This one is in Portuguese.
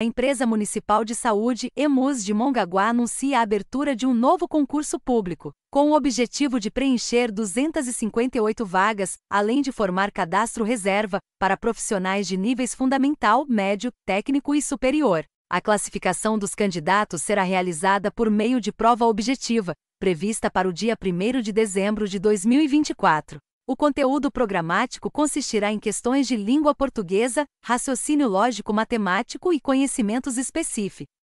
A Empresa Municipal de Saúde, EMUS de Mongaguá, anuncia a abertura de um novo concurso público, com o objetivo de preencher 258 vagas, além de formar cadastro reserva para profissionais de níveis fundamental, médio, técnico e superior. A classificação dos candidatos será realizada por meio de prova objetiva, prevista para o dia 1 de dezembro de 2024. O conteúdo programático consistirá em questões de língua portuguesa, raciocínio lógico-matemático e conhecimentos específicos.